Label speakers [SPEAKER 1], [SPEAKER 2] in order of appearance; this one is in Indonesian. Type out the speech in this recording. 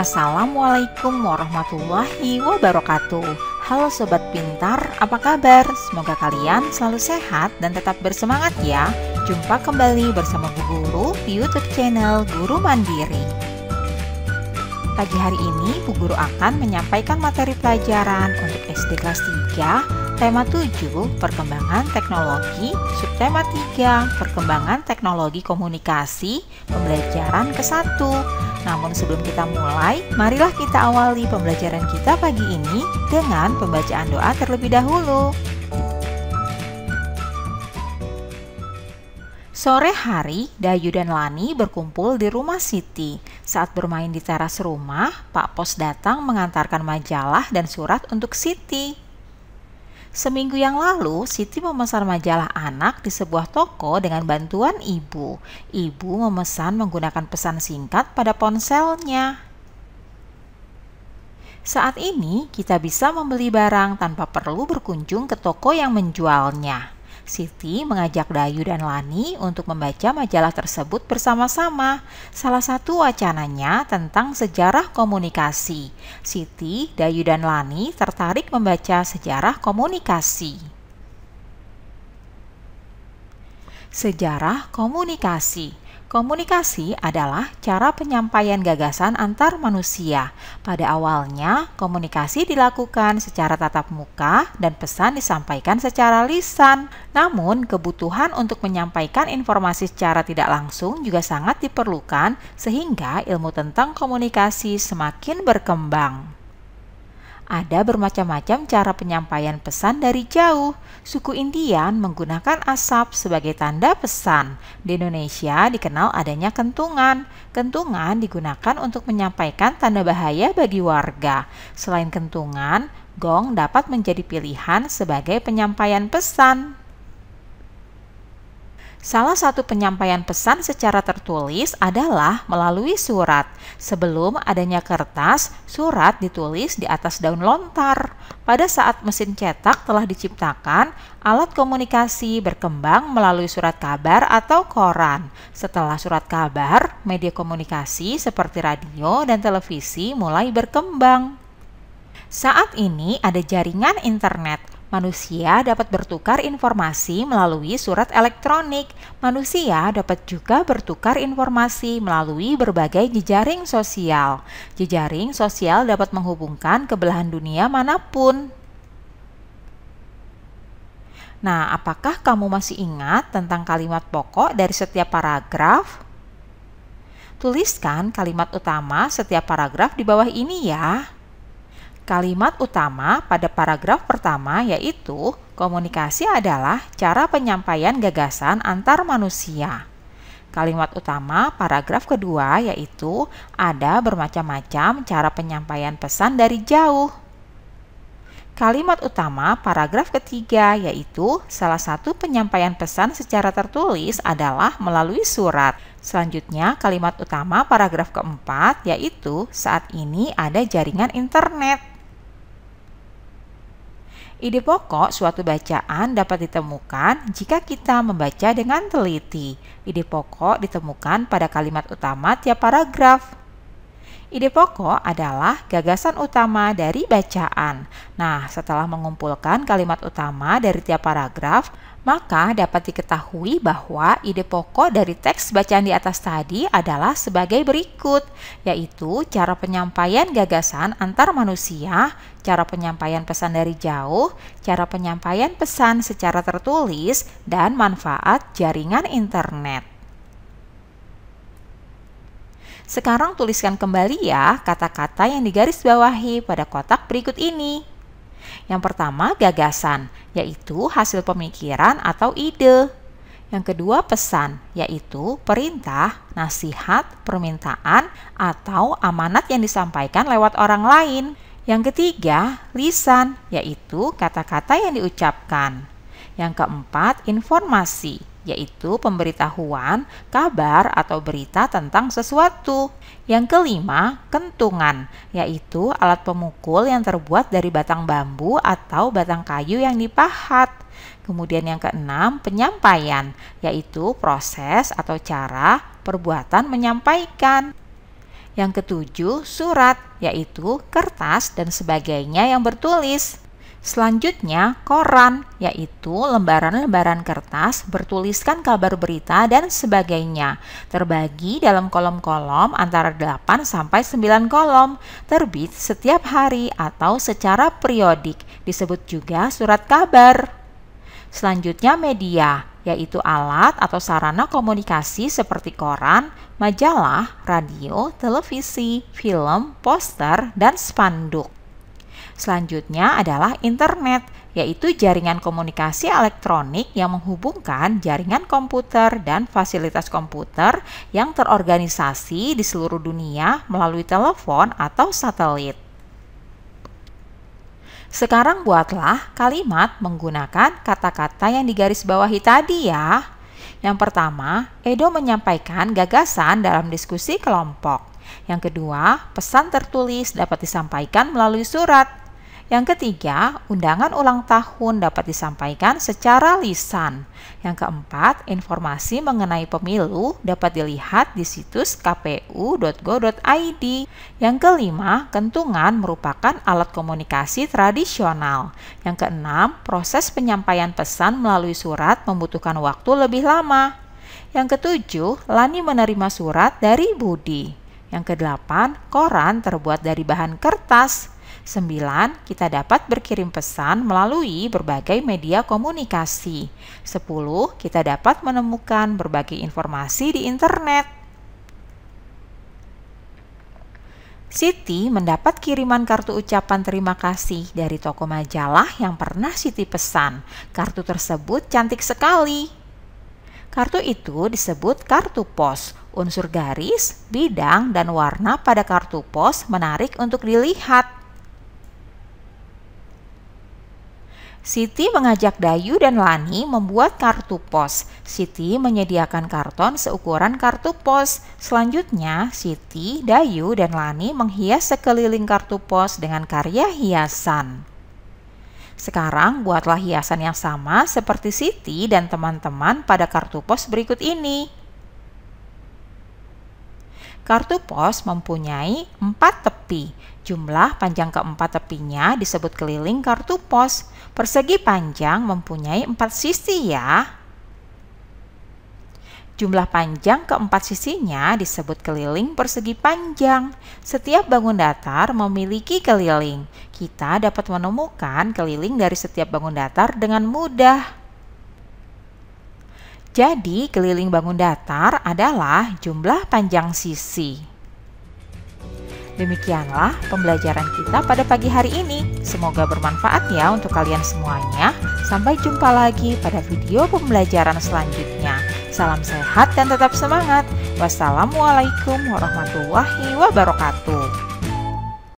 [SPEAKER 1] Assalamualaikum warahmatullahi wabarakatuh. Halo sobat pintar, apa kabar? Semoga kalian selalu sehat dan tetap bersemangat ya. Jumpa kembali bersama Bu Guru di YouTube channel Guru Mandiri. Pagi hari ini Bu Guru akan menyampaikan materi pelajaran untuk SD kelas 3 Subtema 7, Perkembangan Teknologi, Subtema 3, Perkembangan Teknologi Komunikasi, Pembelajaran ke-1. Namun sebelum kita mulai, marilah kita awali pembelajaran kita pagi ini dengan pembacaan doa terlebih dahulu. Sore hari, Dayu dan Lani berkumpul di rumah Siti. Saat bermain di teras rumah, Pak Pos datang mengantarkan majalah dan surat untuk Siti. Seminggu yang lalu, Siti memesan majalah anak di sebuah toko dengan bantuan ibu. Ibu memesan menggunakan pesan singkat pada ponselnya. Saat ini, kita bisa membeli barang tanpa perlu berkunjung ke toko yang menjualnya. Siti mengajak Dayu dan Lani untuk membaca majalah tersebut bersama-sama. Salah satu wacananya tentang sejarah komunikasi. Siti, Dayu, dan Lani tertarik membaca sejarah komunikasi. Sejarah komunikasi. Komunikasi adalah cara penyampaian gagasan antar manusia. Pada awalnya, komunikasi dilakukan secara tatap muka dan pesan disampaikan secara lisan. Namun, kebutuhan untuk menyampaikan informasi secara tidak langsung juga sangat diperlukan, sehingga ilmu tentang komunikasi semakin berkembang. Ada bermacam-macam cara penyampaian pesan dari jauh. Suku Indian menggunakan asap sebagai tanda pesan. Di Indonesia dikenal adanya kentungan. Kentungan digunakan untuk menyampaikan tanda bahaya bagi warga. Selain kentungan, gong dapat menjadi pilihan sebagai penyampaian pesan. Salah satu penyampaian pesan secara tertulis adalah melalui surat. Sebelum adanya kertas, surat ditulis di atas daun lontar. Pada saat mesin cetak telah diciptakan, alat komunikasi berkembang melalui surat kabar atau koran. Setelah surat kabar, media komunikasi seperti radio dan televisi mulai berkembang. Saat ini ada jaringan internet Manusia dapat bertukar informasi melalui surat elektronik. Manusia dapat juga bertukar informasi melalui berbagai jejaring sosial. Jejaring sosial dapat menghubungkan ke belahan dunia manapun. Nah, apakah kamu masih ingat tentang kalimat pokok dari setiap paragraf? Tuliskan kalimat utama setiap paragraf di bawah ini ya. Kalimat utama pada paragraf pertama yaitu komunikasi adalah cara penyampaian gagasan antar manusia. Kalimat utama paragraf kedua yaitu ada bermacam-macam cara penyampaian pesan dari jauh. Kalimat utama paragraf ketiga yaitu salah satu penyampaian pesan secara tertulis adalah melalui surat. Selanjutnya kalimat utama paragraf keempat yaitu saat ini ada jaringan internet. Ide pokok suatu bacaan dapat ditemukan jika kita membaca dengan teliti. Ide pokok ditemukan pada kalimat utama tiap paragraf. Ide pokok adalah gagasan utama dari bacaan. Nah, setelah mengumpulkan kalimat utama dari tiap paragraf, maka dapat diketahui bahwa ide pokok dari teks bacaan di atas tadi adalah sebagai berikut, yaitu cara penyampaian gagasan antar manusia, cara penyampaian pesan dari jauh, cara penyampaian pesan secara tertulis, dan manfaat jaringan internet. Sekarang tuliskan kembali ya kata-kata yang digaris bawahi pada kotak berikut ini. Yang pertama gagasan, yaitu hasil pemikiran atau ide. Yang kedua pesan, yaitu perintah, nasihat, permintaan, atau amanat yang disampaikan lewat orang lain. Yang ketiga lisan, yaitu kata-kata yang diucapkan. Yang keempat informasi, yaitu pemberitahuan, kabar atau berita tentang sesuatu. Yang kelima, kentungan, yaitu alat pemukul yang terbuat dari batang bambu atau batang kayu yang dipahat. Kemudian yang keenam, penyampaian, yaitu proses atau cara perbuatan menyampaikan. Yang ketujuh, surat, yaitu kertas dan sebagainya yang bertulis. Selanjutnya, koran, yaitu lembaran-lembaran kertas bertuliskan kabar berita dan sebagainya, terbagi dalam kolom-kolom antara 8 sampai 9 kolom, terbit setiap hari atau secara periodik, disebut juga surat kabar. Selanjutnya media, yaitu alat atau sarana komunikasi seperti koran, majalah, radio, televisi, film, poster, dan spanduk. Selanjutnya adalah internet, yaitu jaringan komunikasi elektronik yang menghubungkan jaringan komputer dan fasilitas komputer yang terorganisasi di seluruh dunia melalui telepon atau satelit. Sekarang buatlah kalimat menggunakan kata-kata yang digarisbawahi tadi ya. Yang pertama, Edo menyampaikan gagasan dalam diskusi kelompok. Yang kedua, pesan tertulis dapat disampaikan melalui surat. Yang ketiga, undangan ulang tahun dapat disampaikan secara lisan. Yang keempat, informasi mengenai pemilu dapat dilihat di situs kpu.go.id. Yang kelima, kentungan merupakan alat komunikasi tradisional. Yang keenam, proses penyampaian pesan melalui surat membutuhkan waktu lebih lama. Yang ketujuh, Lani menerima surat dari Budi. Yang kedelapan, koran terbuat dari bahan kertas. 9. Kita dapat berkirim pesan melalui berbagai media komunikasi. 10. Kita dapat menemukan berbagai informasi di internet. Siti mendapat kiriman kartu ucapan terima kasih dari toko majalah yang pernah Siti pesan. Kartu tersebut cantik sekali. Kartu itu disebut kartu pos. Unsur garis, bidang, dan warna pada kartu pos menarik untuk dilihat. Siti mengajak Dayu dan Lani membuat kartu pos. Siti menyediakan karton seukuran kartu pos. Selanjutnya, Siti, Dayu, dan Lani menghias sekeliling kartu pos dengan karya hiasan. Sekarang buatlah hiasan yang sama seperti Siti dan teman-teman pada kartu pos berikut ini. Kartu pos mempunyai empat tepi. Jumlah panjang keempat tepinya disebut keliling kartu pos. Persegi panjang mempunyai empat sisi ya. Jumlah panjang keempat sisinya disebut keliling persegi panjang. Setiap bangun datar memiliki keliling. Kita dapat menemukan keliling dari setiap bangun datar dengan mudah. Jadi, keliling bangun datar adalah jumlah panjang sisi. Demikianlah pembelajaran kita pada pagi hari ini. Semoga bermanfaat ya untuk kalian semuanya. Sampai jumpa lagi pada video pembelajaran selanjutnya. Salam sehat dan tetap semangat. Wassalamualaikum warahmatullahi wabarakatuh.